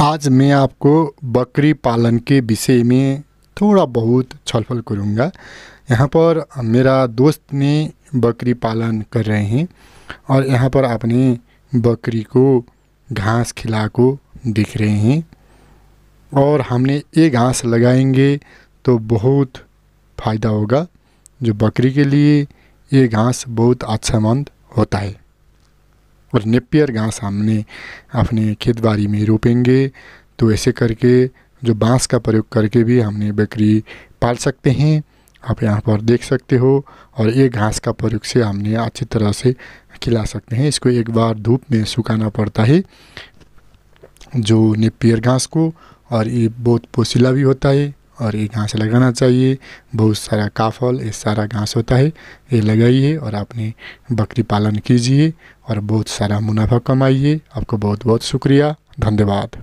आज मैं आपको बकरी पालन के विषय में थोड़ा बहुत छलफल करूँगा यहाँ पर मेरा दोस्त ने बकरी पालन कर रहे हैं और यहाँ पर आपने बकरी को घास खिला को दिख रहे हैं और हमने ये घास लगाएंगे तो बहुत फ़ायदा होगा जो बकरी के लिए ये घास बहुत अच्छा मंद होता है और निपियर घास हमने अपने खेत बाड़ी में रोपेंगे तो ऐसे करके जो बांस का प्रयोग करके भी हमने बकरी पाल सकते हैं आप यहाँ पर देख सकते हो और ये घास का प्रयोग से हमने अच्छी तरह से खिला सकते हैं इसको एक बार धूप में सुखाना पड़ता है जो नेपियर घास को और ये बहुत पोसीला भी होता है और ये घास लगाना चाहिए बहुत सारा काफल ये सारा घास होता है ये लगाइए और आपने बकरी पालन कीजिए और बहुत सारा मुनाफा कमाइए आपको बहुत बहुत शुक्रिया धन्यवाद